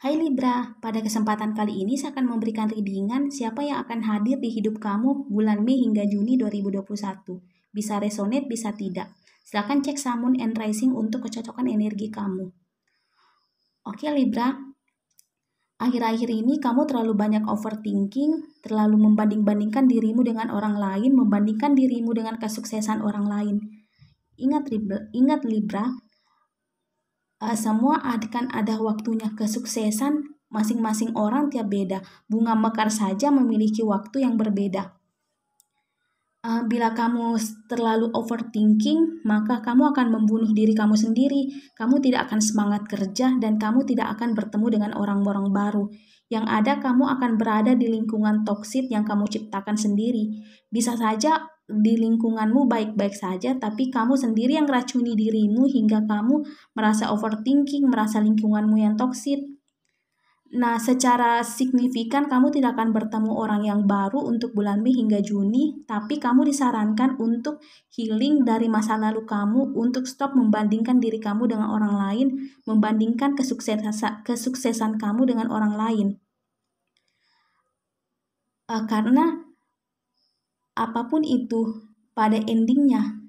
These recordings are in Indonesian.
Hai Libra, pada kesempatan kali ini saya akan memberikan readingan siapa yang akan hadir di hidup kamu bulan Mei hingga Juni 2021. Bisa resonate, bisa tidak. Silahkan cek Samun and Rising untuk kecocokan energi kamu. Oke Libra, akhir-akhir ini kamu terlalu banyak overthinking, terlalu membanding-bandingkan dirimu dengan orang lain, membandingkan dirimu dengan kesuksesan orang lain. Ingat, ingat Libra, uh, semua akan ada waktunya kesuksesan masing-masing orang tiap beda. Bunga mekar saja memiliki waktu yang berbeda. Eh, bila kamu terlalu overthinking, maka kamu akan membunuh diri kamu sendiri. Kamu tidak akan semangat kerja dan kamu tidak akan bertemu dengan orang-orang baru. Yang ada kamu akan berada di lingkungan toksik yang kamu ciptakan sendiri. Bisa saja di lingkunganmu baik-baik saja, tapi kamu sendiri yang racuni dirimu hingga kamu merasa overthinking, merasa lingkunganmu yang toksik Nah, secara signifikan kamu tidak akan bertemu orang yang baru untuk bulan Mei hingga Juni, tapi kamu disarankan untuk healing dari masa lalu kamu untuk stop membandingkan diri kamu dengan orang lain, membandingkan kesuksesan, kesuksesan kamu dengan orang lain. Uh, karena apapun itu, pada endingnya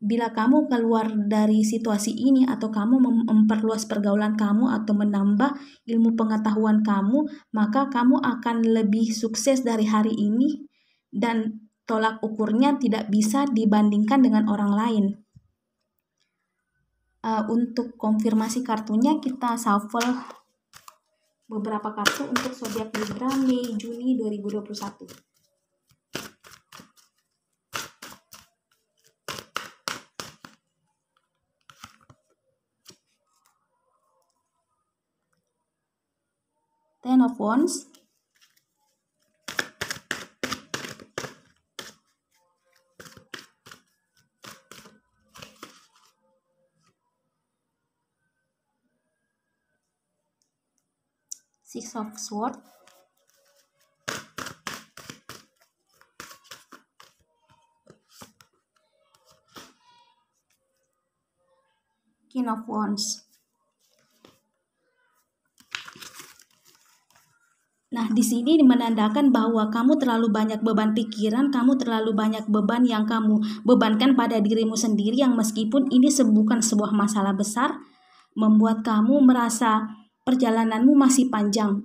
bila kamu keluar dari situasi ini atau kamu memperluas pergaulan kamu atau menambah ilmu pengetahuan kamu, maka kamu akan lebih sukses dari hari ini dan tolak ukurnya tidak bisa dibandingkan dengan orang lain. Uh, untuk konfirmasi kartunya kita shuffle beberapa kartu untuk zodiak Libra Mei Juni 2021. ten of wands six of Swords, king of wands Nah, di sini menandakan bahwa kamu terlalu banyak beban pikiran, kamu terlalu banyak beban yang kamu bebankan pada dirimu sendiri yang meskipun ini bukan sebuah masalah besar, membuat kamu merasa perjalananmu masih panjang.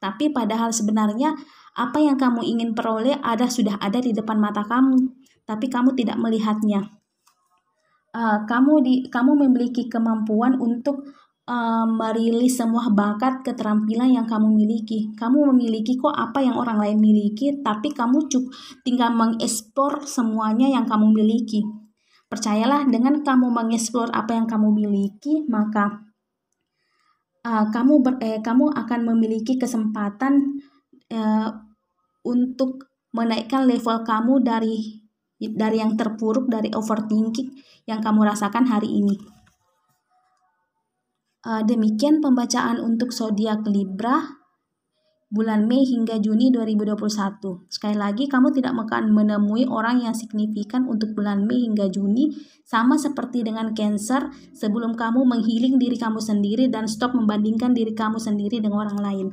Tapi padahal sebenarnya apa yang kamu ingin peroleh ada sudah ada di depan mata kamu, tapi kamu tidak melihatnya. Uh, kamu di kamu memiliki kemampuan untuk merilis semua bakat keterampilan yang kamu miliki. Kamu memiliki kok apa yang orang lain miliki, tapi kamu cukup tinggal mengeksplor semuanya yang kamu miliki. Percayalah, dengan kamu mengeksplor apa yang kamu miliki, maka uh, kamu ber, eh, kamu akan memiliki kesempatan uh, untuk menaikkan level kamu dari dari yang terpuruk dari overthinking yang kamu rasakan hari ini. Eh, demikian pembacaan untuk zodiak Libra bulan Mei hingga Juni 2021. Sekali lagi, kamu tidak akan menemui orang yang signifikan untuk bulan Mei hingga Juni, sama seperti dengan Cancer sebelum kamu menghiling diri kamu sendiri dan stop membandingkan diri kamu sendiri dengan orang lain.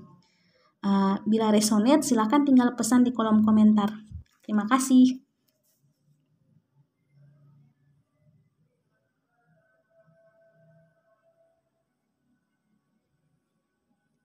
Eh, bila resonate, silahkan tinggal pesan di kolom komentar. Terima kasih.